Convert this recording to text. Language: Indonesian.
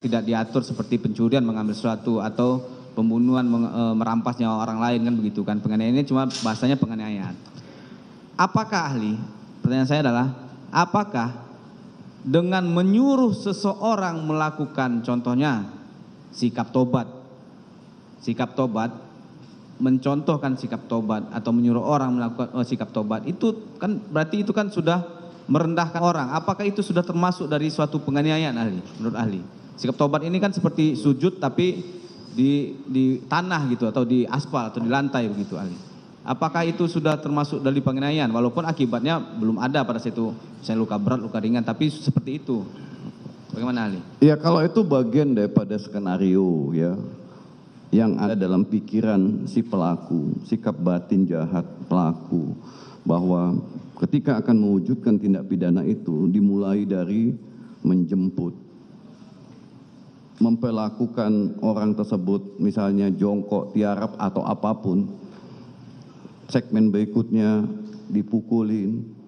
tidak diatur seperti pencurian mengambil sesuatu atau pembunuhan e, merampas nyawa orang lain kan begitu kan penganiayaan ini cuma bahasanya penganiayaan apakah ahli pertanyaan saya adalah apakah dengan menyuruh seseorang melakukan contohnya sikap tobat sikap tobat mencontohkan sikap tobat atau menyuruh orang melakukan oh, sikap tobat itu kan berarti itu kan sudah merendahkan orang apakah itu sudah termasuk dari suatu penganiayaan ahli menurut ahli Sikap tobat ini kan seperti sujud tapi di di tanah gitu atau di aspal atau di lantai begitu Ali. Apakah itu sudah termasuk dari pengenaian walaupun akibatnya belum ada pada situ saya luka berat, luka ringan tapi seperti itu. Bagaimana Ali? Ya kalau itu bagian daripada skenario ya yang ada dalam pikiran si pelaku, sikap batin jahat pelaku bahwa ketika akan mewujudkan tindak pidana itu dimulai dari menjemput memperlakukan orang tersebut misalnya jongkok, tiarap atau apapun segmen berikutnya dipukulin